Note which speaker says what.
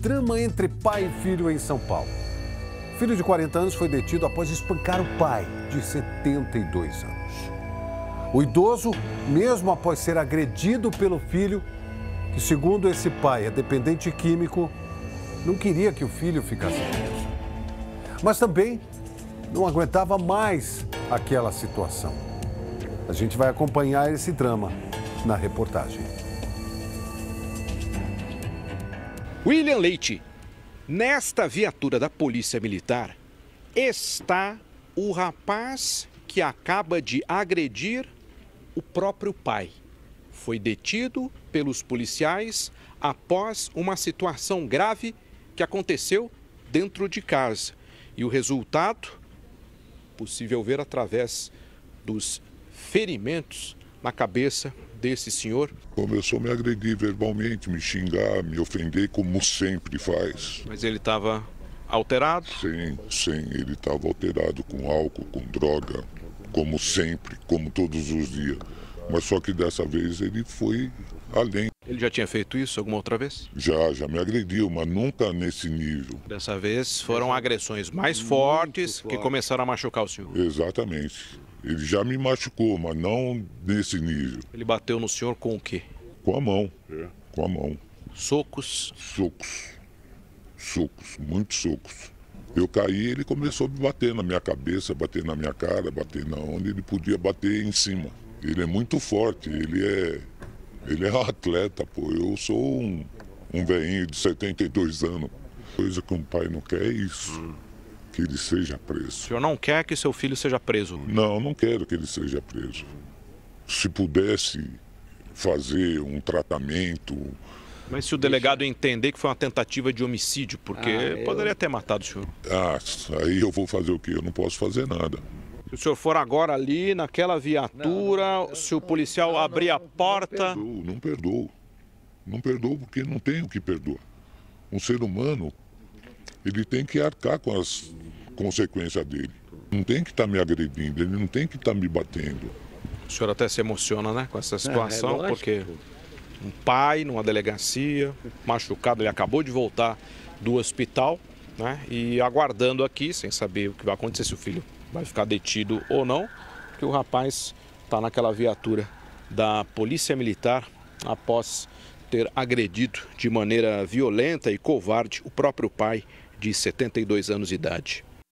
Speaker 1: Trama entre pai e filho em São Paulo. filho de 40 anos foi detido após espancar o pai, de 72 anos. O idoso, mesmo após ser agredido pelo filho, que segundo esse pai é dependente químico, não queria que o filho ficasse preso. Mas também não aguentava mais aquela situação. A gente vai acompanhar esse drama na reportagem. William
Speaker 2: Leite, nesta viatura da Polícia Militar está o rapaz que acaba de agredir o próprio pai. Foi detido pelos policiais após uma situação grave que aconteceu dentro de casa. E o resultado, possível ver através dos ferimentos na cabeça
Speaker 3: desse senhor? Começou a me agredir verbalmente, me xingar, me ofender, como sempre faz.
Speaker 2: Mas ele estava alterado?
Speaker 3: Sim, sim, ele estava alterado com álcool, com droga, como sempre, como todos os dias. Mas só que dessa vez ele foi além.
Speaker 2: Ele já tinha feito isso alguma outra vez?
Speaker 3: Já, já me agrediu, mas nunca nesse nível.
Speaker 2: Dessa vez foram agressões mais fortes forte. que começaram a machucar o senhor.
Speaker 3: Exatamente. Ele já me machucou, mas não nesse nível.
Speaker 2: Ele bateu no senhor com o quê?
Speaker 3: Com a mão. É. Com a mão. Socos? Socos. Socos, muitos socos. Eu caí ele começou a me bater na minha cabeça, bater na minha cara, bater na onde ele podia bater em cima. Ele é muito forte, ele é. Ele é um atleta, pô. Eu sou um, um velhinho de 72 anos. Coisa que um pai não quer é isso. Hum que ele seja preso. O
Speaker 2: senhor não quer que seu filho seja preso?
Speaker 3: Não, não quero que ele seja preso. Se pudesse fazer um tratamento.
Speaker 2: Mas se o delegado entender que foi uma tentativa de homicídio, porque ah, eu... poderia ter matado o senhor.
Speaker 3: Ah, aí eu vou fazer o quê? Eu não posso fazer nada.
Speaker 2: Se o senhor for agora ali, naquela viatura, não, não, se o policial não, abrir a
Speaker 3: porta. Não perdoo, não perdoo. Não perdoo porque não tem o que perdoar. Um ser humano, ele tem que arcar com as consequência dele. Não tem que estar tá me agredindo, ele não tem que estar tá me batendo.
Speaker 2: O senhor até se emociona, né, com essa é, situação, é, porque um pai numa delegacia, machucado, ele acabou de voltar do hospital, né, e aguardando aqui, sem saber o que vai acontecer, se o filho vai ficar detido ou não, porque o rapaz está naquela viatura da Polícia Militar após ter agredido de maneira violenta e covarde o próprio pai de 72 anos de idade.